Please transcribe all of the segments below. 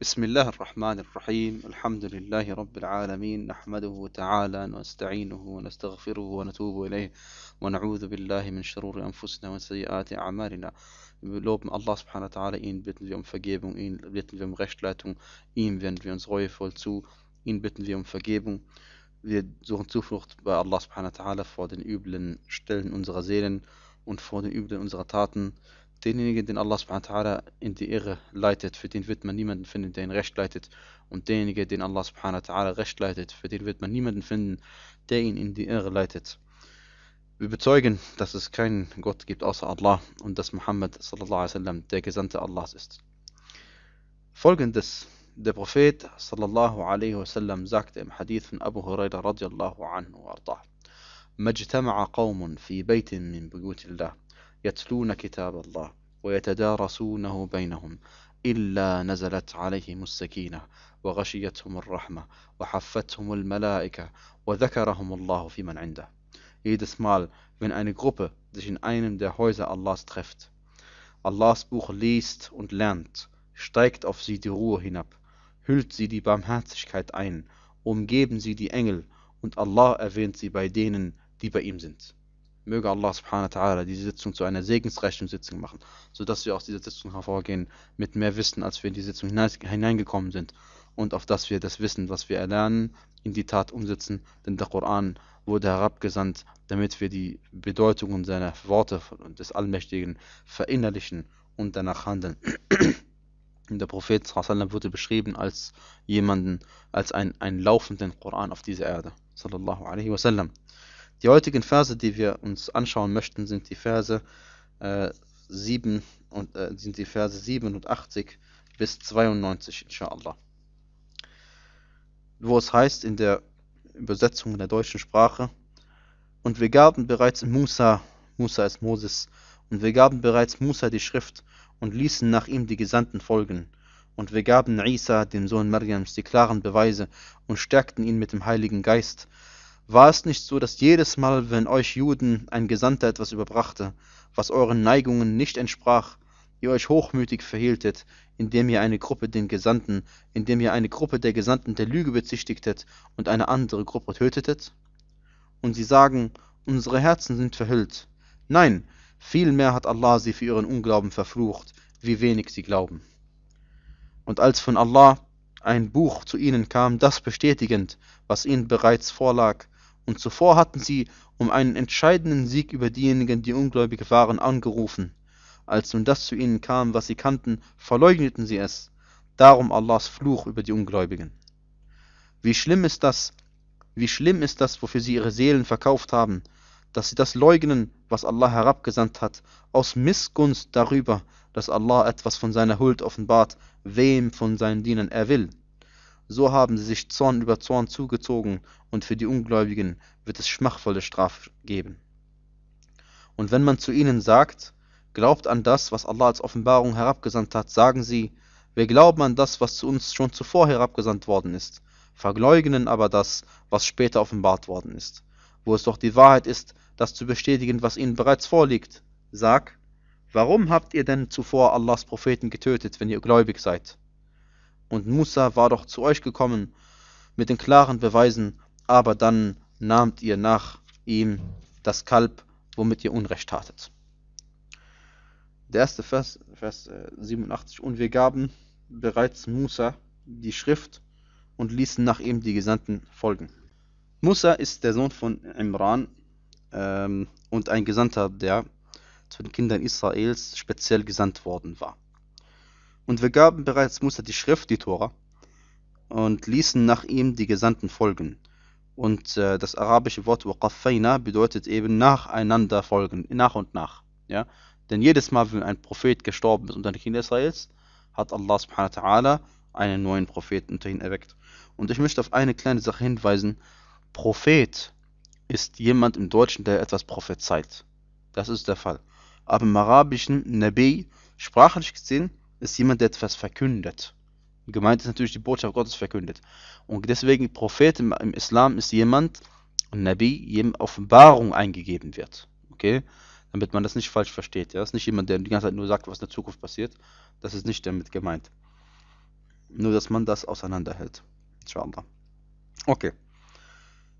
بسم الله الرحمن الرحيم الحمد لله رب العالمين نحمده تعالى ونستعينه ونستغفره ونتوب إليه ونعوذ بالله من شرور أنفسنا وسيئات أعمالنا لوب الله سبحانه وتعالى إن بيتن فيهم فجيبون إن بيتن فيهم غشلاتون إن بيتن فيهم صغير فولتو إن بيتن فيهم فجيبون Wir suchen Zuflucht bei Allah subhanahu wa ta'ala vor den üblen Stellen unserer Seelen und vor den üblen unserer Taten. denjenigen, den Allah subhanahu in die Irre leitet, für den wird man niemanden finden, der ihn recht leitet. Und denjenigen, den Allah subhanahu recht leitet, für den wird man niemanden finden, der ihn in die Irre leitet. Wir bezeugen, dass es keinen Gott gibt außer Allah und dass Muhammad sallallahu der Gesandte Allahs ist. Folgendes: Der Prophet wasallam sagte im Hadith von Abu Huraira radiallahu anhu arda: "Majtama'a qawmun fi baytin min buyutillah." يتلون كتاب الله ويتدارسونه بينهم إلا نزلت عليهم السكينة وغشيتهم الرحمة وحفتهم الملائكة وذكرهم الله في من عنده Jedes Mal, wenn eine Gruppe sich in einem der Häuser Allahs trifft, Allahs Buch liest und lernt, steigt auf sie die Ruhe hinab, hüllt sie die Barmherzigkeit ein, umgeben sie die Engel und Allah erwähnt sie bei denen, die bei ihm sind. Möge Allah subhanahu wa ta'ala diese Sitzung zu einer segensreichen Sitzung machen, sodass wir aus dieser Sitzung hervorgehen mit mehr Wissen, als wir in die Sitzung hineingekommen sind. Und auf das wir das Wissen, was wir erlernen, in die Tat umsetzen. Denn der Koran wurde herabgesandt, damit wir die Bedeutungen seiner Worte des Allmächtigen verinnerlichen und danach handeln. Der Prophet sallam, wurde beschrieben als jemanden, als einen, einen laufenden Koran auf dieser Erde. Sallallahu alaihi wasallam. Die heutigen Verse, die wir uns anschauen möchten, sind die Verse äh, 7 und äh, sind die Verse 87 bis 92 inshallah. Wo es heißt in der Übersetzung in der deutschen Sprache und wir gaben bereits Musa, Musa ist Moses, und wir gaben bereits Musa die Schrift und ließen nach ihm die Gesandten folgen. Und wir gaben Isa, dem Sohn Mariams, die klaren Beweise und stärkten ihn mit dem Heiligen Geist, war es nicht so, dass jedes Mal, wenn euch Juden ein Gesandter etwas überbrachte, was euren Neigungen nicht entsprach, ihr euch hochmütig verhieltet, indem ihr eine Gruppe den Gesandten, indem ihr eine Gruppe der Gesandten der Lüge bezichtigtet und eine andere Gruppe tötetet? Und sie sagen, unsere Herzen sind verhüllt. Nein, vielmehr hat Allah sie für ihren Unglauben verflucht, wie wenig sie glauben. Und als von Allah ein Buch zu ihnen kam, das bestätigend, was ihnen bereits vorlag, und zuvor hatten sie um einen entscheidenden Sieg über diejenigen, die ungläubig waren, angerufen. Als nun das zu ihnen kam, was sie kannten, verleugneten sie es. Darum Allahs Fluch über die Ungläubigen. Wie schlimm ist das, wie schlimm ist das, wofür sie ihre Seelen verkauft haben, dass sie das leugnen, was Allah herabgesandt hat, aus Missgunst darüber, dass Allah etwas von seiner Huld offenbart, wem von seinen Dienern er will so haben sie sich Zorn über Zorn zugezogen, und für die Ungläubigen wird es schmachvolle Strafe geben. Und wenn man zu ihnen sagt, glaubt an das, was Allah als Offenbarung herabgesandt hat, sagen sie, wir glauben an das, was zu uns schon zuvor herabgesandt worden ist, verleugnen aber das, was später offenbart worden ist, wo es doch die Wahrheit ist, das zu bestätigen, was ihnen bereits vorliegt. Sag, warum habt ihr denn zuvor Allahs Propheten getötet, wenn ihr gläubig seid? und Musa war doch zu euch gekommen mit den klaren Beweisen, aber dann nahmt ihr nach ihm das Kalb, womit ihr Unrecht tatet. Der erste Vers, Vers 87, äh, und wir gaben bereits Musa die Schrift und ließen nach ihm die Gesandten folgen. Musa ist der Sohn von Imran ähm, und ein Gesandter, der zu den Kindern Israels speziell gesandt worden war. Und wir gaben bereits Musa die Schrift, die Tora, und ließen nach ihm die Gesandten folgen. Und äh, das arabische Wort waqaffaina bedeutet eben nacheinander folgen, nach und nach. Ja? Denn jedes Mal, wenn ein Prophet gestorben ist unter den Kindern Israels, hat Allah subhanahu wa ta'ala einen neuen Propheten unter ihnen erweckt. Und ich möchte auf eine kleine Sache hinweisen. Prophet ist jemand im Deutschen, der etwas prophezeit. Das ist der Fall. Aber im Arabischen, Nabi, sprachlich gesehen, ist jemand, der etwas verkündet. Gemeint ist natürlich die Botschaft Gottes verkündet. Und deswegen Prophet im, im Islam ist jemand, Nabi, jedem Offenbarung eingegeben wird. Okay? Damit man das nicht falsch versteht. Ja? Das ist nicht jemand, der die ganze Zeit nur sagt, was in der Zukunft passiert. Das ist nicht damit gemeint. Nur, dass man das auseinanderhält. Inshallah. Okay.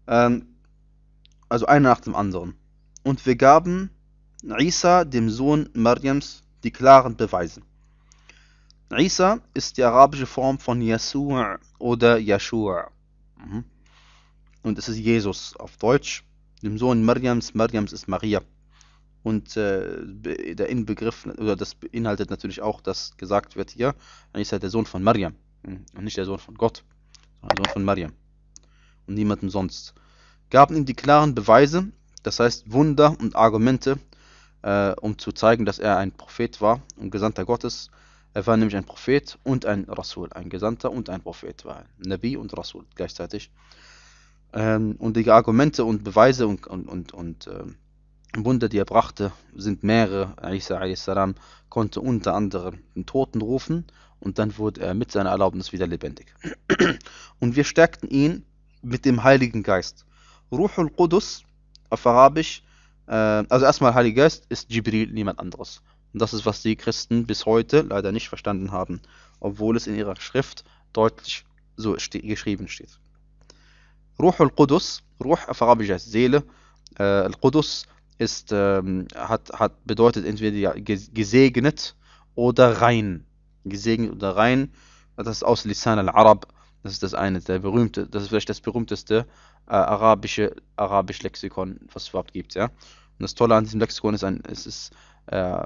Ähm, also einer nach dem anderen. Und wir gaben Isa, dem Sohn Mariams, die klaren Beweise. Isa ist die arabische Form von Yeshua oder Yeshua. Mhm. Und es ist Jesus auf Deutsch, dem Sohn Mariams. Mariams ist Maria. Und äh, der Inbegriff, oder das beinhaltet natürlich auch, dass gesagt wird hier, Isa ist halt der Sohn von Mariam. Mhm. Und nicht der Sohn von Gott, sondern der Sohn von Mariam. Und niemandem sonst. Gaben ihm die klaren Beweise, das heißt Wunder und Argumente, äh, um zu zeigen, dass er ein Prophet war und Gesandter Gottes er war nämlich ein Prophet und ein Rasul, ein Gesandter und ein Prophet war Nabi und Rasul gleichzeitig. Ähm, und die Argumente und Beweise und, und, und, und ähm, Wunder, die er brachte, sind mehrere. Isa a.s. konnte unter anderem den Toten rufen und dann wurde er mit seiner Erlaubnis wieder lebendig. Und wir stärkten ihn mit dem Heiligen Geist. Ruhul Qudus auf Arabisch, äh, also erstmal Heiliger Geist ist Jibril, niemand anderes. Und das ist, was die Christen bis heute leider nicht verstanden haben, obwohl es in ihrer Schrift deutlich so ste geschrieben steht. Ruh al-Qudus, Ruh auf Arabisch heißt Seele, äh, al-Qudus ist, ähm, hat, hat, bedeutet entweder gesegnet oder rein. Gesegnet oder rein, das ist aus Lisan al-Arab, das ist das eine, der berühmte, das ist vielleicht das berühmteste äh, arabische Arabisch-Lexikon, was es überhaupt gibt, ja. Und das Tolle an diesem Lexikon ist, ein, es ist äh,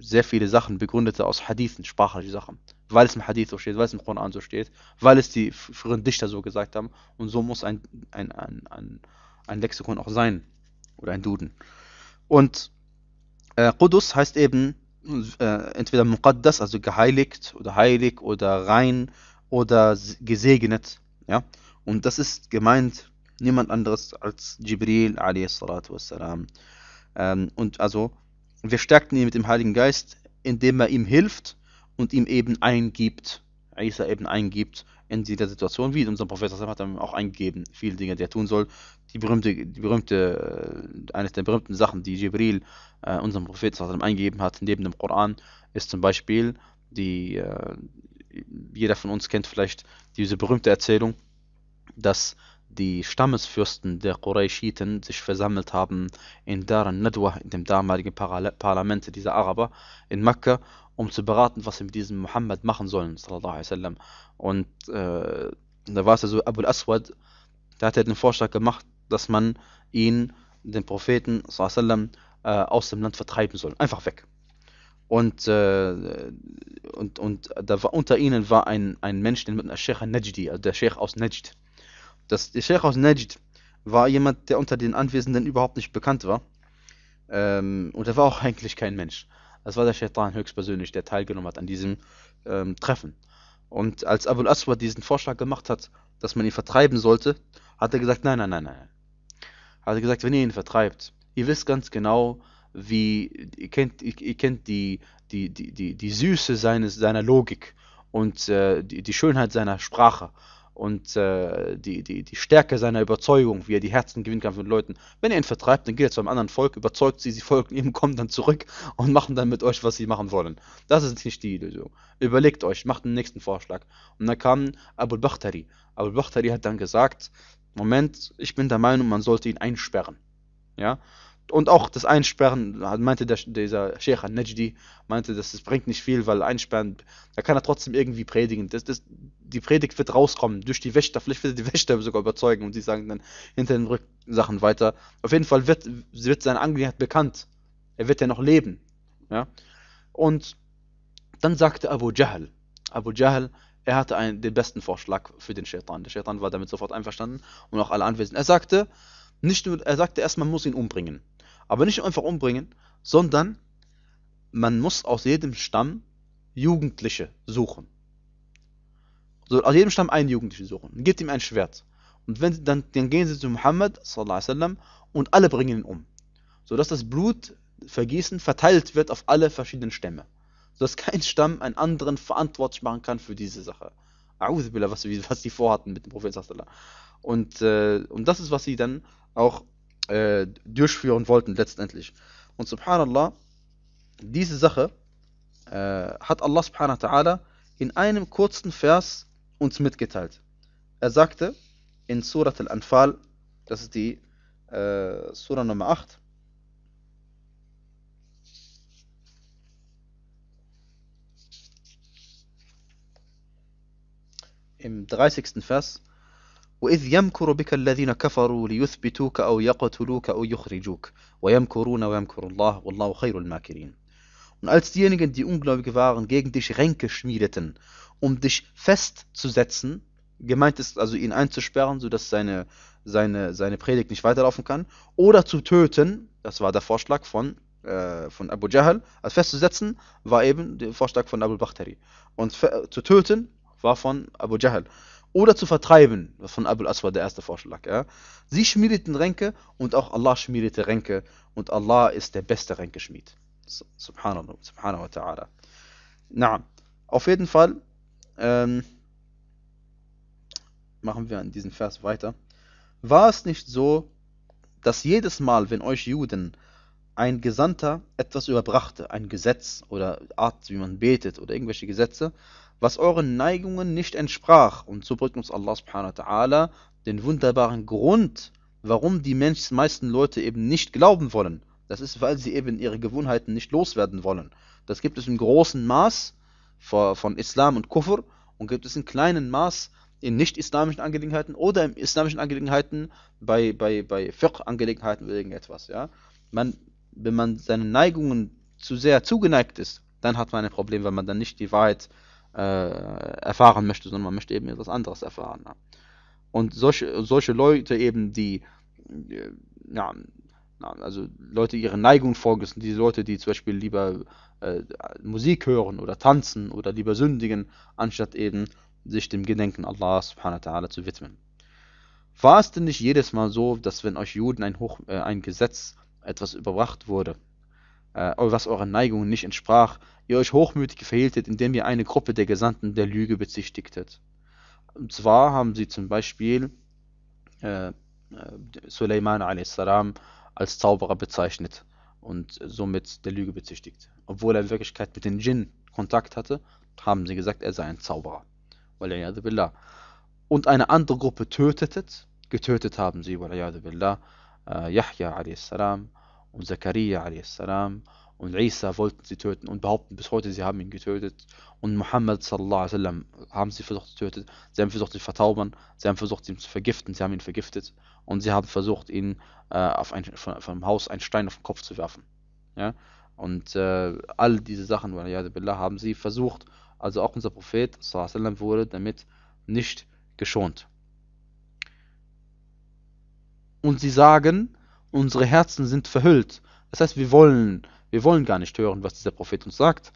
sehr viele Sachen begründete aus Hadithen, sprachliche Sachen. Weil es im Hadith so steht, weil es im Koran so steht, weil es die früheren Dichter so gesagt haben. Und so muss ein, ein, ein, ein, ein Lexikon auch sein. Oder ein Duden. Und äh, Qudus heißt eben äh, entweder Muqaddas, also geheiligt oder heilig oder rein oder gesegnet. Ja? Und das ist gemeint niemand anderes als Jibril a.s. Ähm, und also wir stärkten ihn mit dem Heiligen Geist, indem er ihm hilft und ihm eben eingibt, Isa eben eingibt in dieser Situation, wie unser Professor Sam hat dann auch eingegeben, viele Dinge, die er tun soll. Die berühmte, die berühmte äh, eines der berühmten Sachen, die Jibril äh, unserem Propheten eingegeben hat, neben dem Koran, ist zum Beispiel die, äh, jeder von uns kennt vielleicht diese berühmte Erzählung, dass die Stammesfürsten der Qurayschiten sich versammelt haben in Daran al-Nadwa, dem damaligen Parlament dieser Araber, in Mekka, um zu beraten, was sie mit diesem Muhammad machen sollen, Und äh, da war es also Abu al-Aswad, da hat er den Vorschlag gemacht, dass man ihn, den Propheten, äh, aus dem Land vertreiben soll, einfach weg. Und, äh, und, und da war, unter ihnen war ein, ein Mensch, den mit Sheikh najdi also der Sheikh aus Najd, das, der Sheikh aus Najd war jemand, der unter den Anwesenden überhaupt nicht bekannt war. Ähm, und er war auch eigentlich kein Mensch. Das war der Shaitan höchstpersönlich, der teilgenommen hat an diesem ähm, Treffen. Und als Abul Aswad diesen Vorschlag gemacht hat, dass man ihn vertreiben sollte, hat er gesagt, nein, nein, nein, nein. Hat er gesagt, wenn ihr ihn vertreibt, ihr wisst ganz genau, wie, ihr kennt, ihr kennt die, die, die, die, die Süße seines, seiner Logik und äh, die, die Schönheit seiner Sprache und äh, die, die, die Stärke seiner Überzeugung, wie er die Herzen gewinnen kann von Leuten. Wenn er ihn vertreibt, dann geht er zu einem anderen Volk, überzeugt sie, sie folgen ihm, kommen dann zurück und machen dann mit euch, was sie machen wollen. Das ist nicht die Lösung. Überlegt euch, macht den nächsten Vorschlag. Und dann kam Abul Bakhtari. Abul Bakhtari hat dann gesagt, Moment, ich bin der Meinung, man sollte ihn einsperren. Ja, und auch das Einsperren, meinte der, dieser Sheikh al-Najdi, meinte, das, es bringt nicht viel, weil Einsperren, da kann er trotzdem irgendwie predigen. Das, das, die Predigt wird rauskommen durch die Wächter, vielleicht wird er die Wächter sogar überzeugen und sie sagen dann hinter den Rücken Sachen weiter. Auf jeden Fall wird, wird seine Angelegenheit bekannt. Er wird ja noch leben. Ja? Und dann sagte Abu Jahl, Abu Jahl, er hatte einen, den besten Vorschlag für den Shaitan. Der Shaitan war damit sofort einverstanden und auch alle anwesend. Er sagte, nicht nur, er sagte erstmal, man muss ihn umbringen. Aber nicht einfach umbringen, sondern man muss aus jedem Stamm Jugendliche suchen. So, aus jedem Stamm einen Jugendlichen suchen. Und gebt ihm ein Schwert. Und wenn dann, dann gehen sie zu Muhammad sallam, und alle bringen ihn um. Sodass das Blutvergießen verteilt wird auf alle verschiedenen Stämme. Sodass kein Stamm einen anderen verantwortlich machen kann für diese Sache. A'udhu was, sie vorhatten mit dem Propheten. Und, äh, und das ist, was sie dann auch äh, durchführen wollten letztendlich. Und subhanallah, diese Sache äh, hat Allah subhanahu wa ta'ala in einem kurzen Vers uns mitgeteilt. Er sagte in Surat al-Anfal, das ist die äh, Surah Nummer 8, im 30. Vers, وإذ يمكر بك الذين كفروا ليثبتوك أو يقتلوك أو يخرجوك ويمكرون ويمكر الله والله خير الماكرين Und als diejenigen, die Ungläubige waren, gegen dich Ränke schmiedeten, um dich festzusetzen, gemeint ist also ihn einzusperren, sodass seine, seine, seine Predigt nicht weiterlaufen kann, oder zu töten, das war der Vorschlag von, äh, von Abu Jahl, also festzusetzen, war eben der Vorschlag von Abu Bakhtari. Und zu töten war von Abu Jahl oder zu vertreiben, von Abu Aswad der erste Vorschlag. Ja. Sie schmiedeten Ränke und auch Allah schmiedete Ränke und Allah ist der beste Ränkeschmied. Subhanallah, subhanahu wa ta'ala. Na, auf jeden Fall ähm, machen wir an diesem Vers weiter. War es nicht so, dass jedes Mal, wenn euch Juden ein Gesandter etwas überbrachte, ein Gesetz oder Art, wie man betet oder irgendwelche Gesetze, was euren Neigungen nicht entsprach. Und so bringt uns Allah subhanahu wa ta'ala den wunderbaren Grund, warum die meisten Leute eben nicht glauben wollen. Das ist, weil sie eben ihre Gewohnheiten nicht loswerden wollen. Das gibt es im großen Maß von Islam und Kufr und gibt es im kleinen Maß in nicht-islamischen Angelegenheiten oder in islamischen Angelegenheiten bei, bei, bei Fiqh-Angelegenheiten oder irgendetwas. Ja? Man wenn man seinen Neigungen zu sehr zugeneigt ist, dann hat man ein Problem, weil man dann nicht die Wahrheit äh, erfahren möchte, sondern man möchte eben etwas anderes erfahren. Ja. Und solche, solche Leute eben, die, äh, ja, also Leute ihre Neigung folgen, sind die Leute, die zum Beispiel lieber äh, Musik hören oder tanzen oder lieber sündigen, anstatt eben sich dem Gedenken Allah subhanahu wa ta'ala zu widmen. War es denn nicht jedes Mal so, dass wenn euch Juden ein, Hoch, äh, ein Gesetz etwas überbracht wurde, äh, was euren Neigungen nicht entsprach, ihr euch hochmütig verhieltet, indem ihr eine Gruppe der Gesandten der Lüge bezichtigtet. Und zwar haben sie zum Beispiel äh, äh Suleiman a.s. als Zauberer bezeichnet und somit der Lüge bezichtigt. Obwohl er in Wirklichkeit mit den Djinn Kontakt hatte, haben sie gesagt, er sei ein Zauberer. Billah. Und eine andere Gruppe tötetet, getötet haben sie, billah, äh, Yahya a.s., und Zakaria a.s. und Isa wollten sie töten und behaupten bis heute, sie haben ihn getötet. Und Muhammad sallallahu haben sie versucht zu töten. Sie haben versucht, ihn zu vertaubern. Sie haben versucht, ihn zu vergiften. Sie haben ihn vergiftet. Und sie haben versucht, ihn äh, auf ein, von, von einem Haus einen Stein auf den Kopf zu werfen. Ja? Und äh, all diese Sachen, billah, haben sie versucht. Also auch unser Prophet sallallahu wurde damit nicht geschont. Und sie sagen, unsere Herzen sind verhüllt. Das heißt, wir wollen, wir wollen gar nicht hören, was dieser Prophet uns sagt.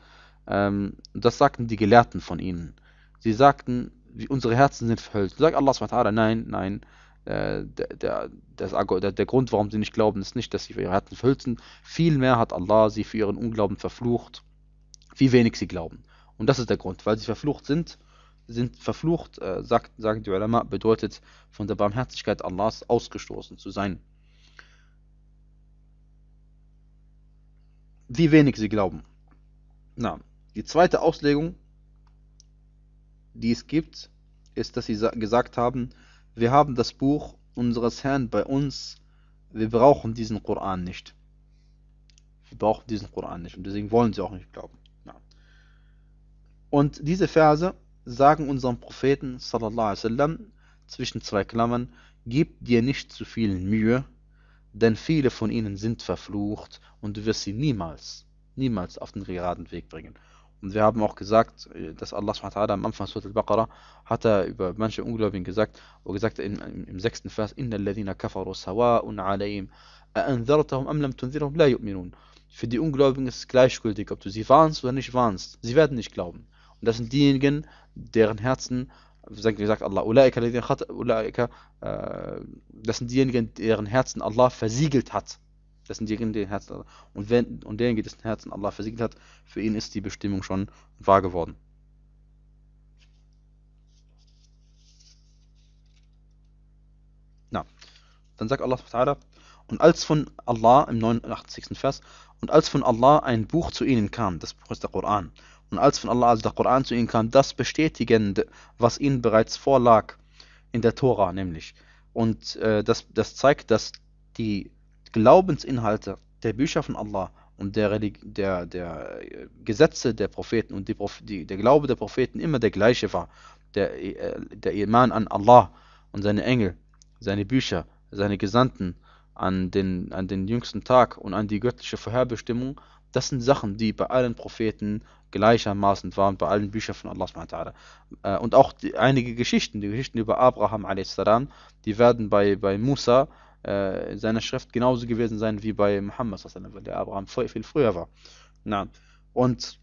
Ähm, das sagten die Gelehrten von ihnen. Sie sagten, unsere Herzen sind verhüllt. Sagt Allah SWT, nein, nein. Äh, der, der, der, Grund, warum sie nicht glauben, ist nicht, dass sie ihre Herzen verhüllt sind. Vielmehr hat Allah sie für ihren Unglauben verflucht, wie wenig sie glauben. Und das ist der Grund, weil sie verflucht sind sind verflucht, äh, sagt, sagen die Ulama, bedeutet von der Barmherzigkeit Allahs ausgestoßen zu sein. wie wenig sie glauben. Na, die zweite Auslegung, die es gibt, ist, dass sie gesagt haben, wir haben das Buch unseres Herrn bei uns, wir brauchen diesen Koran nicht. Wir brauchen diesen Koran nicht und deswegen wollen sie auch nicht glauben. Ja. Und diese Verse sagen unserem Propheten sallallahu alaihi wasallam zwischen zwei Klammern, gib dir nicht zu viel Mühe, denn viele von ihnen sind verflucht und du wirst sie niemals, niemals auf den geraden Weg bringen. Und wir haben auch gesagt, äh, dass Allah SWT am Anfang Surat al-Baqarah hat er über manche Ungläubigen gesagt, wo gesagt im, im, im sechsten Vers, Inna alladhina kafaru sawa'un alayhim, a'anzartahum am lam tunzirhum la yu'minun. Für die Ungläubigen ist es gleichgültig, ob du sie warnst oder nicht warnst. Sie werden nicht glauben. Und das sind diejenigen, deren Herzen wie sagt Allah, Ulaika, äh, das sind diejenigen, deren Herzen Allah versiegelt hat. Das sind diejenigen, deren Herzen Allah, und, wenn, und derjenige, dessen Herzen Allah versiegelt hat, für ihn ist die Bestimmung schon wahr geworden. Na, dann sagt Allah Ta'ala, und als von Allah im 89. Vers, und als von Allah ein Buch zu ihnen kam, das Buch ist der Koran, und als von Allah, also der Koran, zu ihnen kam, das bestätigend, was ihnen bereits vorlag in der Tora, nämlich. Und äh, das, das zeigt, dass die Glaubensinhalte der Bücher von Allah und der, der, der äh, Gesetze der Propheten und die, die, der Glaube der Propheten immer der gleiche war. Der, äh, der Iman an Allah und seine Engel, seine Bücher, seine Gesandten an den, an den jüngsten Tag und an die göttliche Vorherbestimmung, das sind Sachen, die bei allen Propheten gleichermaßen waren, bei allen Büchern von Allah subhanahu äh, Und auch die, einige Geschichten, die Geschichten über Abraham die werden bei, bei Musa äh, in seiner Schrift genauso gewesen sein wie bei Muhammad, weil der Abraham viel früher war. Na, und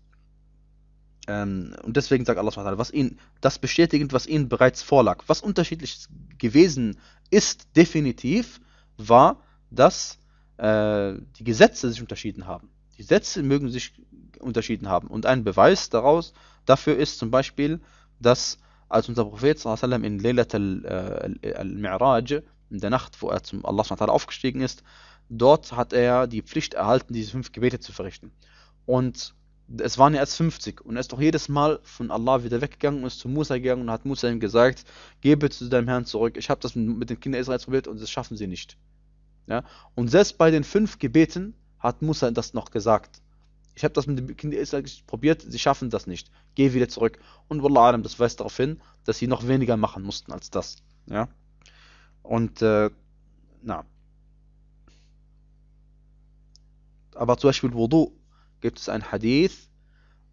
ähm, und deswegen sagt Allah, was ihn, das bestätigend, was ihnen bereits vorlag. Was unterschiedlich gewesen ist, definitiv, war, dass äh, die Gesetze sich unterschieden haben. Die Gesetze mögen sich unterschieden haben. Und ein Beweis daraus dafür ist zum Beispiel, dass als unser Prophet sallam, in Laylat al-Mi'raj, äh, in der Nacht, wo er zum Allah aufgestiegen ist, dort hat er die Pflicht erhalten, diese fünf Gebete zu verrichten. Und es waren ja erst 50 und er ist doch jedes Mal von Allah wieder weggegangen und ist zu Musa gegangen und hat Musa ihm gesagt, gebe zu deinem Herrn zurück, ich habe das mit den Kindern Israels probiert und das schaffen sie nicht. Ja? Und selbst bei den fünf Gebeten hat Musa das noch gesagt. Ich habe das mit den Kindern Israels probiert, sie schaffen das nicht, geh wieder zurück. Und Wallah Adam, das weist darauf hin, dass sie noch weniger machen mussten als das. Ja? Und, äh, na. Aber zum Beispiel Wudu gibt es ein Hadith,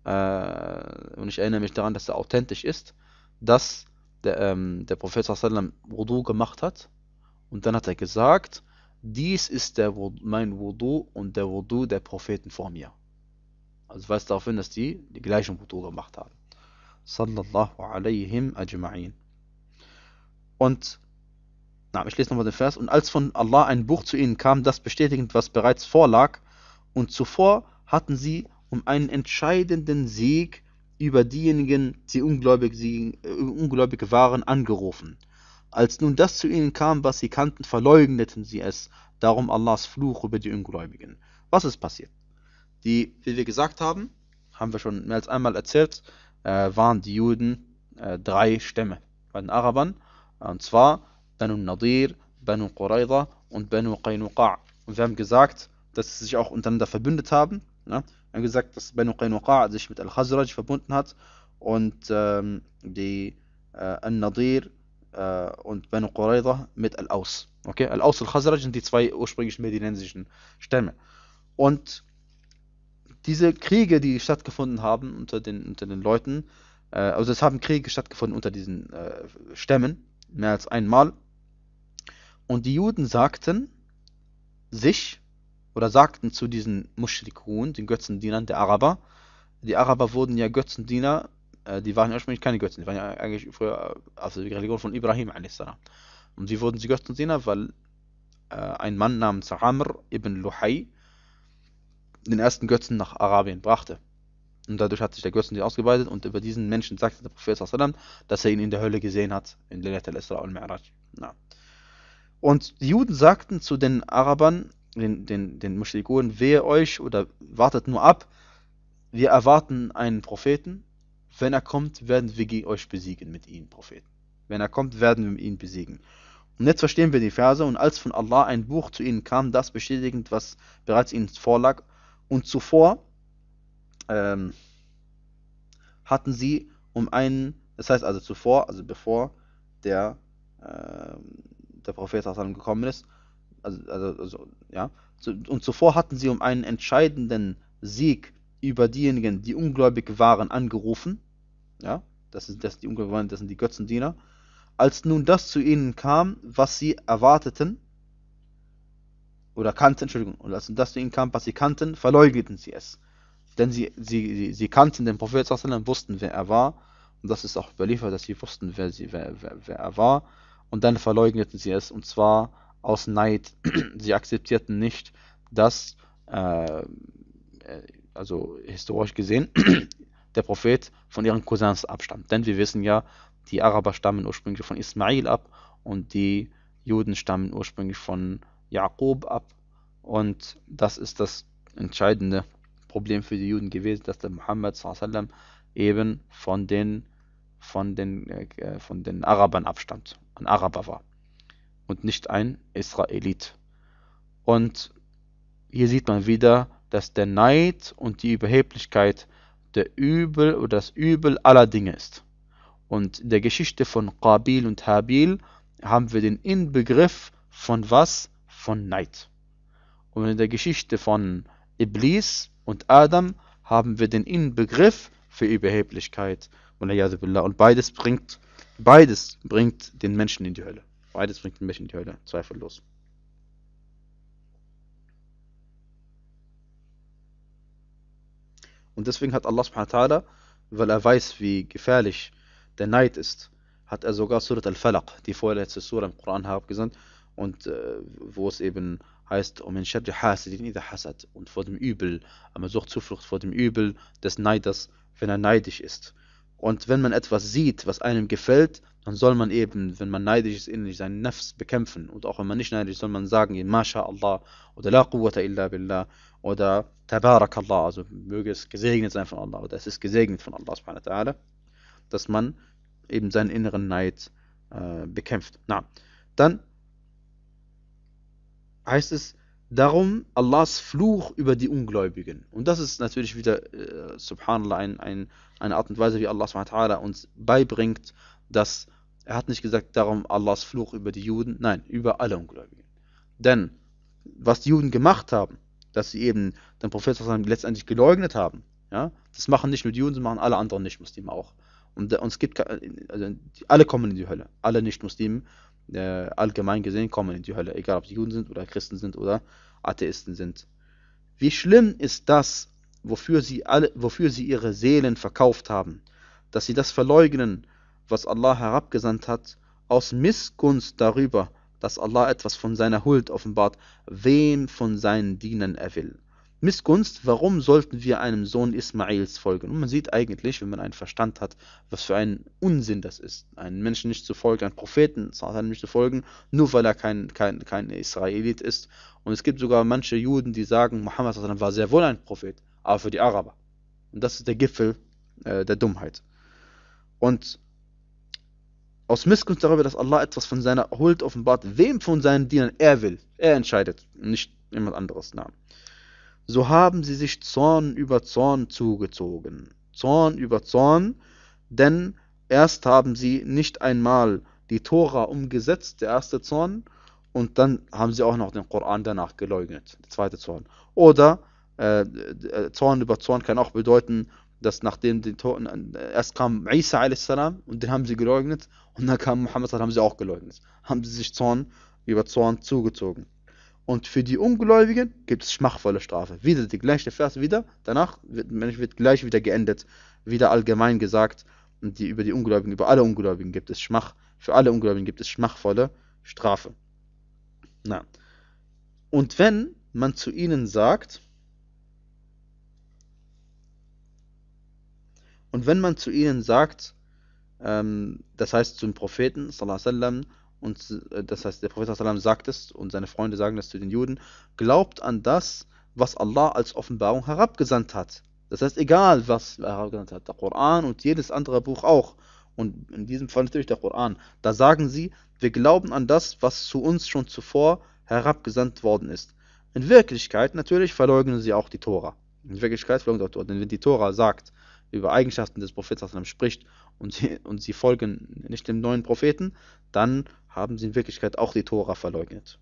äh, und ich erinnere mich daran, dass er authentisch ist, dass der, ähm, der Prophet sallam Wudu gemacht hat und dann hat er gesagt, dies ist der, mein Wudu und der Wudu der Propheten vor mir. Also weist darauf hin, dass die die gleichen Wudu gemacht haben. Sallallahu alaihim ajma'in. Und na, ich lese nochmal den Vers. Und als von Allah ein Buch zu ihnen kam, das bestätigend, was bereits vorlag und zuvor hatten sie um einen entscheidenden Sieg über diejenigen, die ungläubig, sie, äh, ungläubig waren, angerufen. Als nun das zu ihnen kam, was sie kannten, verleugneten sie es. Darum Allahs Fluch über die Ungläubigen. Was ist passiert? Die, wie wir gesagt haben, haben wir schon mehr als einmal erzählt, äh, waren die Juden äh, drei Stämme bei den Arabern. Und zwar Banu Nadir, Banu Qurayza und Banu Qaynuqa. Und wir haben gesagt, dass sie sich auch untereinander verbündet haben Ne? Wir haben gesagt, dass Banu Qaynuqa sich mit Al-Khazraj verbunden hat und ähm, die äh, Al-Nadir äh, und Banu Qurayza mit Al-Aus. Okay? Al-Aus und Al-Khazraj sind die zwei ursprünglichen medinensischen Stämme. Und diese Kriege, die stattgefunden haben unter den, unter den Leuten, äh, also es haben Kriege stattgefunden unter diesen äh, Stämmen, mehr als einmal. Und die Juden sagten sich, oder sagten zu diesen Mushrikun, den Götzendienern der Araber, die Araber wurden ja Götzendiener, äh, die waren ja ursprünglich keine Götzen, die waren ja eigentlich früher, äh, also die Religion von Ibrahim a.s. Und sie wurden sie Götzendiener? Weil äh, ein Mann namens Amr ibn Luhay den ersten Götzen nach Arabien brachte. Und dadurch hat sich der Götzendiener ausgeweitet und über diesen Menschen sagte der Prophet, dass er ihn in der Hölle gesehen hat, in Lilith al-Isra al-Mi'raj. Und die Juden sagten zu den Arabern, den, den, den Mushrikun, wehe euch oder wartet nur ab, wir erwarten einen Propheten, wenn er kommt, werden wir euch besiegen mit ihm, Propheten. Wenn er kommt, werden wir ihn besiegen. Und jetzt verstehen wir die Verse, und als von Allah ein Buch zu ihnen kam, das bestätigend, was bereits ihnen vorlag, und zuvor ähm, hatten sie um einen, das heißt also zuvor, also bevor der, äh, der Prophet gekommen ist, also, also, also ja, und zuvor hatten sie um einen entscheidenden Sieg über diejenigen, die ungläubig waren, angerufen. Ja, das sind, das die Ungläubigen das sind die Götzendiener. Als nun das zu ihnen kam, was sie erwarteten, oder kannten, Entschuldigung, und als nun das zu ihnen kam, was sie kannten, verleugneten sie es. Denn sie, sie, sie, sie kannten den Prophet Sassalam, wussten, wer er war. Und das ist auch überliefert, dass sie wussten, wer, sie, wer, wer, wer er war. Und dann verleugneten sie es, und zwar aus Neid. sie akzeptierten nicht, dass, äh, äh also historisch gesehen, der Prophet von ihren Cousins abstammt. Denn wir wissen ja, die Araber stammen ursprünglich von Ismail ab und die Juden stammen ursprünglich von Jakob ab. Und das ist das entscheidende Problem für die Juden gewesen, dass der Muhammad sallam, eben von den, von, den, äh, von den Arabern abstammt, ein Araber war und nicht ein Israelit. Und hier sieht man wieder, dass der Neid und die Überheblichkeit der Übel oder das Übel aller Dinge ist. Und in der Geschichte von Qabil und Habil haben wir den Inbegriff von was? Von Neid. Und in der Geschichte von Iblis und Adam haben wir den Inbegriff für Überheblichkeit. Und beides bringt, beides bringt den Menschen in die Hölle. Beides bringt mich in die Hölle, zweifellos. Und deswegen hat Allah subhanahu wa ta'ala, weil er weiß, wie gefährlich der Neid ist, hat er sogar Surat al-Falaq, die vorletzte Surah im Koran herabgesandt, und äh, wo es eben heißt, um Sharri Hasidin idha Hasad, und vor dem Übel, aber sucht Zuflucht vor dem Übel des Neiders, wenn er neidisch ist. Und wenn man etwas sieht, was einem gefällt, dann soll man eben, wenn man neidisch ist, innerlich seinen Nafs bekämpfen. Und auch wenn man nicht neidisch ist, soll man sagen, Masha'Allah oder La Quwata illa billah oder Tabarakallah, also möge es gesegnet sein von Allah oder es ist gesegnet von Allah subhanahu wa ta'ala, dass man eben seinen inneren Neid äh, bekämpft. Na, dann heißt es, Darum Allahs Fluch über die Ungläubigen. Und das ist natürlich wieder, äh, subhanallah, ein, ein, eine Art und Weise, wie Allah subhanahu wa ta'ala uns beibringt, dass er hat nicht gesagt, darum Allahs Fluch über die Juden, nein, über alle Ungläubigen. Denn was die Juden gemacht haben, dass sie eben den Propheten letztendlich geleugnet haben, ja, das machen nicht nur die Juden, das machen alle anderen Nicht-Muslimen auch. Und, äh, und es gibt, also alle kommen in die Hölle, alle Nichtmuslime äh, allgemein gesehen kommen in die Hölle, egal ob sie Juden sind oder Christen sind oder Atheisten sind. Wie schlimm ist das, wofür sie, alle, wofür sie ihre Seelen verkauft haben, dass sie das verleugnen, was Allah herabgesandt hat, aus Missgunst darüber, dass Allah etwas von seiner Huld offenbart, wem von seinen Dienern er will. Missgunst, warum sollten wir einem Sohn Ismails folgen? Und man sieht eigentlich, wenn man einen Verstand hat, was für ein Unsinn das ist, einen Menschen nicht zu folgen, einen Propheten nicht zu folgen, nur weil er kein, kein, kein Israelit ist. Und es gibt sogar manche Juden, die sagen, Mohammed war sehr wohl ein Prophet, aber für die Araber. Und das ist der Gipfel äh, der Dummheit. Und aus Missgunst darüber, dass Allah etwas von seiner Huld offenbart, wem von seinen Dienern er will. Er entscheidet, nicht jemand anderes. Na. So haben sie sich Zorn über Zorn zugezogen. Zorn über Zorn, denn erst haben sie nicht einmal die Tora umgesetzt, der erste Zorn, und dann haben sie auch noch den Koran danach geleugnet, der zweite Zorn. Oder äh, äh Zorn über Zorn kann auch bedeuten, dass nachdem die Toten, erst kam Isa a.s. und den haben sie geleugnet und dann kam Muhammad, haben sie auch geleugnet. Haben sie sich Zorn über Zorn zugezogen. Und für die Ungläubigen gibt es schmachvolle Strafe. Wieder die gleiche Vers, wieder, danach wird, wird gleich wieder geendet, wieder allgemein gesagt, und die über die Ungläubigen, über alle Ungläubigen gibt es Schmach, für alle Ungläubigen gibt es schmachvolle Strafe. Na. Und wenn man zu ihnen sagt, Und wenn man zu ihnen sagt, ähm, das heißt zum Propheten, sallam, und äh, das heißt, der Prophet sallam, sagt es und seine Freunde sagen das zu den Juden, glaubt an das, was Allah als Offenbarung herabgesandt hat. Das heißt, egal was er herabgesandt hat, der Koran und jedes andere Buch auch. Und in diesem Fall natürlich der Koran. Da sagen sie, wir glauben an das, was zu uns schon zuvor herabgesandt worden ist. In Wirklichkeit natürlich verleugnen sie auch die Tora. In Wirklichkeit verleugnen sie auch die Tora. Denn wenn die Tora sagt, über Eigenschaften des Propheten spricht und sie, und sie folgen nicht dem neuen Propheten, dann haben sie in Wirklichkeit auch die Tora verleugnet.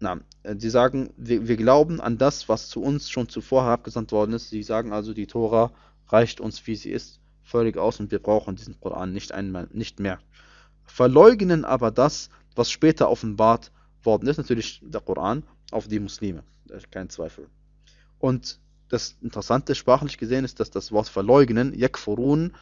Na, äh, sie sagen, wir, wir, glauben an das, was zu uns schon zuvor herabgesandt worden ist. Sie sagen also, die Tora reicht uns, wie sie ist, völlig aus und wir brauchen diesen Koran nicht, einmal, nicht mehr. Verleugnen aber das, was später offenbart worden ist, natürlich der Koran, auf die Muslime. Kein Zweifel. Und das Interessante sprachlich gesehen ist, dass das Wort verleugnen, yakfurun,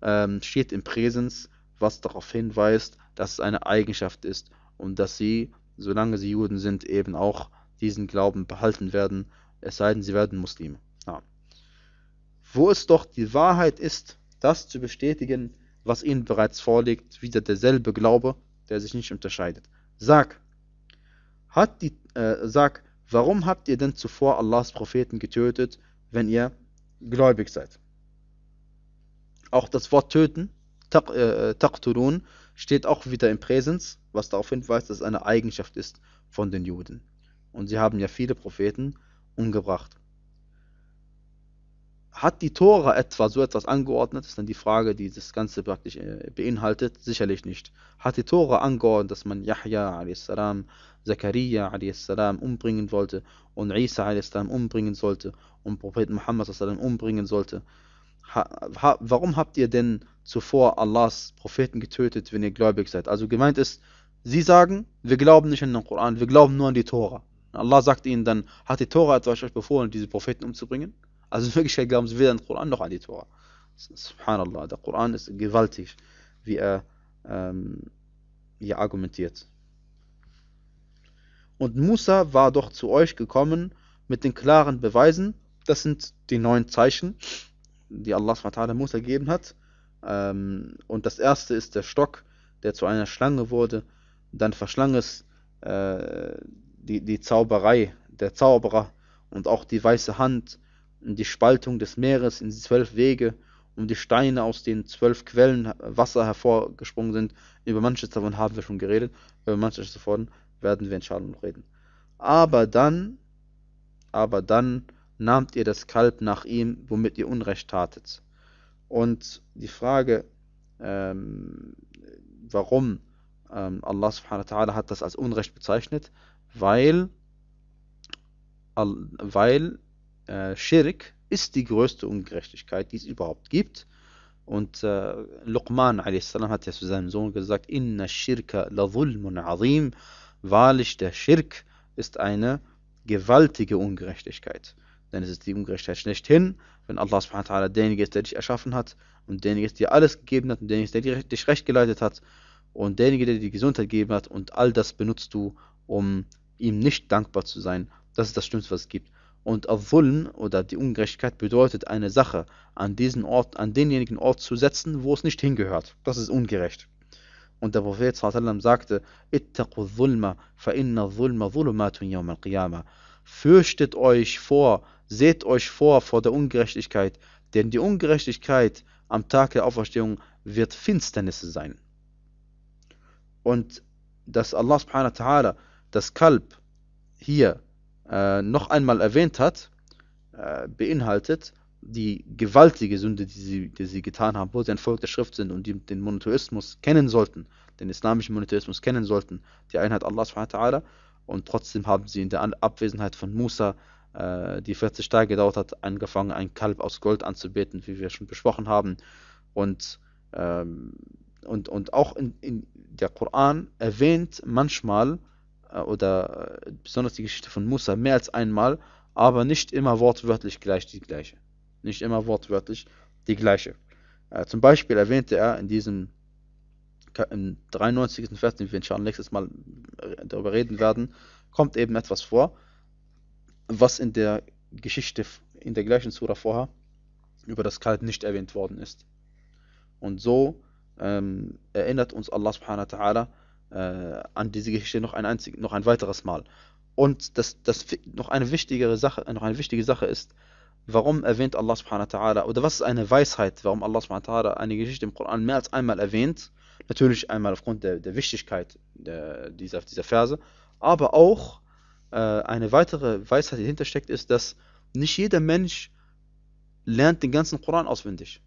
ähm, steht im Präsens, was darauf hinweist, dass es eine Eigenschaft ist und dass sie, solange sie Juden sind, eben auch diesen Glauben behalten werden, es sei denn, sie werden Muslime. Ja. Wo es doch die Wahrheit ist, das zu bestätigen, was ihnen bereits vorliegt, wieder derselbe Glaube, der sich nicht unterscheidet. Sag, hat die, äh, sag, warum habt ihr denn zuvor Allahs Propheten getötet, wenn ihr gläubig seid? Auch das Wort töten, äh, äh, taqtulun, steht auch wieder im Präsens, was darauf hinweist, dass es eine Eigenschaft ist von den Juden. Und sie haben ja viele Propheten umgebracht hat die Tora etwa so etwas angeordnet? Ist dann die Frage, die das Ganze praktisch äh, beinhaltet. Sicherlich nicht. Hat die Tora angeordnet, dass man Yahya a.s., Zakaria a.s. umbringen wollte und Isa a.s. umbringen sollte und Propheten Muhammad a.s. umbringen sollte? Ha, ha, warum habt ihr denn zuvor Allahs Propheten getötet, wenn ihr gläubig seid? Also gemeint ist, sie sagen, wir glauben nicht an den Koran, wir glauben nur an die Tora. Allah sagt ihnen dann, hat die Tora etwa euch befohlen, diese Propheten umzubringen? Also in Wirklichkeit glauben sie weder an den Koran noch an die Tora. Subhanallah, der Koran ist gewaltig, wie er, ähm, wie argumentiert. Und Musa war doch zu euch gekommen mit den klaren Beweisen, das sind die neun Zeichen, die Allah SWT Musa gegeben hat. Ähm, und das erste ist der Stock, der zu einer Schlange wurde. Dann verschlang es äh, die, die Zauberei der Zauberer und auch die weiße Hand die Spaltung des Meeres in zwölf Wege, um die Steine, aus den zwölf Quellen Wasser hervorgesprungen sind. Über manches davon haben wir schon geredet, über manches davon werden wir in Schaden noch reden. Aber dann, aber dann nahmt ihr das Kalb nach ihm, womit ihr Unrecht tatet. Und die Frage, ähm, warum ähm, Allah subhanahu wa ta'ala hat das als Unrecht bezeichnet, weil, weil äh, Schirk ist die größte Ungerechtigkeit, die es überhaupt gibt. Und äh, Luqman a.s. hat ja zu seinem Sohn gesagt, Inna shirka la zulmun azim, wahrlich der Schirk ist eine gewaltige Ungerechtigkeit. Denn es ist die Ungerechtigkeit schlechthin, wenn Allah subhanahu wa ta'ala derjenige ist, der dich erschaffen hat und derjenige ist, der dir alles gegeben hat und derjenige ist, der dich recht geleitet hat und derjenige, der dir die Gesundheit gegeben hat und all das benutzt du, um ihm nicht dankbar zu sein. Das ist das Schlimmste, was es gibt. Und Al-Zulm oder die Ungerechtigkeit bedeutet, eine Sache an diesen Ort, an denjenigen Ort zu setzen, wo es nicht hingehört. Das ist ungerecht. Und der Prophet sallam, sagte, Fürchtet euch vor, seht euch vor vor der Ungerechtigkeit, denn die Ungerechtigkeit am Tag der Auferstehung wird Finsternisse sein. Und dass Allah subhanahu wa ta'ala das Kalb hier äh, noch einmal erwähnt hat, äh, beinhaltet die gewaltige Sünde, die sie, die sie getan haben, wo sie ein Volk der Schrift sind und die den Monotheismus kennen sollten, den islamischen Monotheismus kennen sollten, die Einheit Allah subhanahu und trotzdem haben sie in der Abwesenheit von Musa, äh, die 40 Tage gedauert hat, angefangen, ein Kalb aus Gold anzubeten, wie wir schon besprochen haben. Und, ähm, und, und auch in, in der Koran erwähnt manchmal äh, oder äh, besonders die Geschichte von Musa mehr als einmal, aber nicht immer wortwörtlich gleich die gleiche. Nicht immer wortwörtlich die gleiche. Äh, zum Beispiel erwähnte er in diesem im 93. Vers, den wir inshallah nächstes Mal äh, darüber reden werden, kommt eben etwas vor, was in der Geschichte, in der gleichen Sura vorher, über das Kalb nicht erwähnt worden ist. Und so ähm, erinnert uns Allah subhanahu wa ta'ala äh, an diese Geschichte noch ein einzig, noch ein weiteres Mal. Und das, das noch eine wichtigere Sache, noch eine wichtige Sache ist, warum erwähnt Allah subhanahu wa ta'ala, oder was ist eine Weisheit, warum Allah subhanahu wa ta'ala eine Geschichte im Koran mehr als einmal erwähnt, natürlich einmal aufgrund der, der Wichtigkeit der, dieser, dieser Verse, aber auch äh, eine weitere Weisheit, die dahinter steckt, ist, dass nicht jeder Mensch lernt den ganzen Koran auswendig.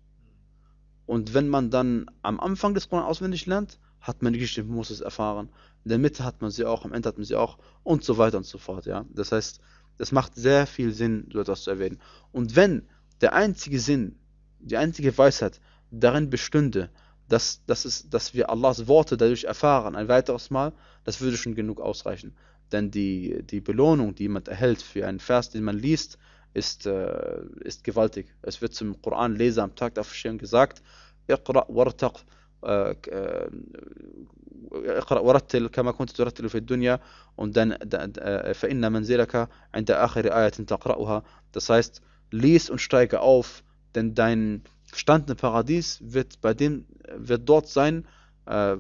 Und wenn man dann am Anfang des Koran auswendig lernt, hat man die Geschichte von Moses erfahren. In der Mitte hat man sie auch, am Ende hat man sie auch und so weiter und so fort. Ja, das heißt, es macht sehr viel Sinn, so etwas zu erwähnen. Und wenn der einzige Sinn, die einzige Weisheit darin bestünde, dass, dass, es, dass wir Allahs Worte dadurch erfahren, ein weiteres Mal, das würde schon genug ausreichen. Denn die, die Belohnung, die jemand erhält für einen Vers, den man liest, ist, äh, ist gewaltig. Es wird zum Koranleser am Tag der Verstehung gesagt, Iqra wartaq, اقرأ ورتل كما كنت ترتل في الدنيا und dann فإن منزلك عند آخر آية تقرأها das heißt lies und steige auf denn dein Stand im Paradies wird bei dem wird dort sein äh,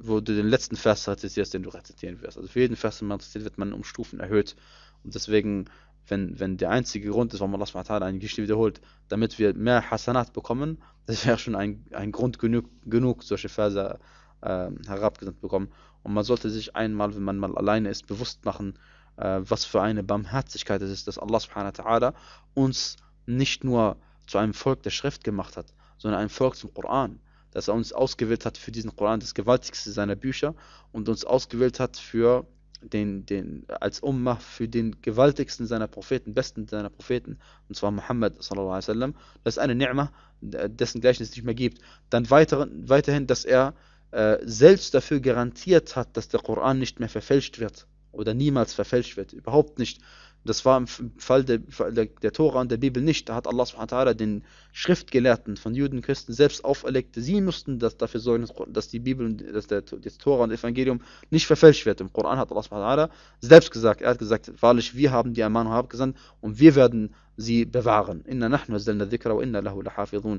wo du den letzten Vers rezitierst, den du rezitieren wirst. Also für jeden Vers, den man rezitiert, wird man um Stufen erhöht. Und deswegen wenn, wenn der einzige Grund ist, warum Allah eine Geschichte wiederholt, damit wir mehr Hasanat bekommen, das wäre schon ein, ein Grund genug, genug solche Verse äh, herabgesandt bekommen. Und man sollte sich einmal, wenn man mal alleine ist, bewusst machen, äh, was für eine Barmherzigkeit es ist, dass Allah SWT uns nicht nur zu einem Volk der Schrift gemacht hat, sondern ein Volk zum Koran. Dass er uns ausgewählt hat für diesen Koran, das gewaltigste seiner Bücher, und uns ausgewählt hat für den, den, als Ummah für den gewaltigsten seiner Propheten, besten seiner Propheten, und zwar Muhammad sallallahu alaihi wasallam, das ist eine Ni'mah, äh, dessen Gleichnis es nicht mehr gibt. Dann weiter, weiterhin, dass er äh, selbst dafür garantiert hat, dass der Koran nicht mehr verfälscht wird oder niemals verfälscht wird, überhaupt nicht das war im Fall der, der, der Tora und der Bibel nicht. Da hat Allah subhanahu den Schriftgelehrten von Juden und Christen selbst auferlegt. Sie mussten das dafür sorgen, dass die Bibel, dass der, das Tora und das Evangelium nicht verfälscht wird. Im Koran hat Allah subhanahu selbst gesagt, er hat gesagt, wahrlich, wir haben die Ermahnung abgesandt und wir werden sie bewahren. Inna nahnu zalna dhikra wa inna lahu lahafidhun.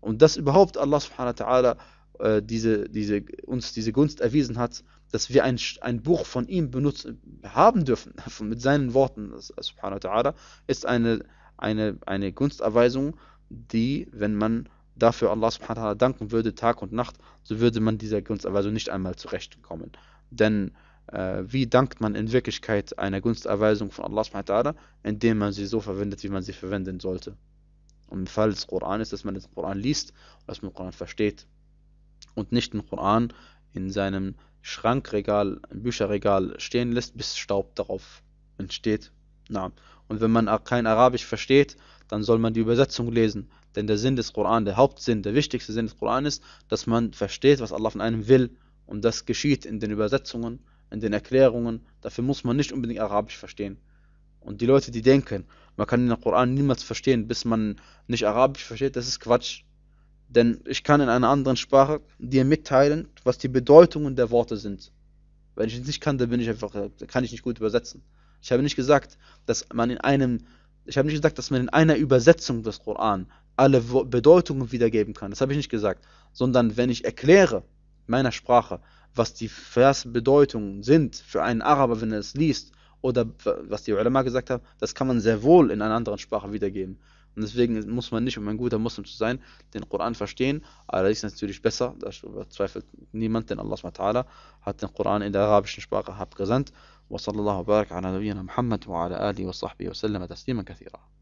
Und dass überhaupt Allah subhanahu äh, diese, diese, uns diese Gunst erwiesen hat, dass wir ein, ein Buch von ihm benutzen, haben dürfen, mit seinen Worten, äh, subhanahu wa ta'ala, ist eine, eine, eine Gunsterweisung, die, wenn man dafür Allah subhanahu wa ta'ala danken würde, Tag und Nacht, so würde man dieser Gunsterweisung nicht einmal zurechtkommen. Denn äh, wie dankt man in Wirklichkeit einer Gunsterweisung von Allah subhanahu wa ta'ala, indem man sie so verwendet, wie man sie verwenden sollte? Und im Fall des Koran ist, dass man den Koran liest, dass man den Koran versteht und nicht den Koran in seinem Schrankregal, Bücherregal stehen lässt, bis Staub darauf entsteht. Na, und wenn man kein Arabisch versteht, dann soll man die Übersetzung lesen. Denn der Sinn des Koran, der Hauptsinn, der wichtigste Sinn des Koran ist, dass man versteht, was Allah von einem will. Und das geschieht in den Übersetzungen, in den Erklärungen. Dafür muss man nicht unbedingt Arabisch verstehen. Und die Leute, die denken, man kann den Koran niemals verstehen, bis man nicht Arabisch versteht, das ist Quatsch. Denn ich kann in einer anderen Sprache dir mitteilen, was die Bedeutungen der Worte sind. Wenn ich es nicht kann, dann bin ich einfach, kann ich nicht gut übersetzen. Ich habe nicht gesagt, dass man in einem, ich habe nicht gesagt, dass man in einer Übersetzung des Koran alle Bedeutungen wiedergeben kann. Das habe ich nicht gesagt. Sondern wenn ich erkläre, in meiner Sprache, was die Versbedeutungen sind für einen Araber, wenn er es liest, oder was die Ulema gesagt haben, das kann man sehr wohl in einer anderen Sprache wiedergeben. Und deswegen muss man nicht, um ein guter Muslim zu sein, den Koran verstehen. Allerdings natürlich besser, das bezweifelt niemand, denn Allah SWT hat den Koran in der arabischen Sprache abgesandt. وصلى الله وبارك على نبينا محمد وعلى آله وصحبه وسلم تسليما كثيرا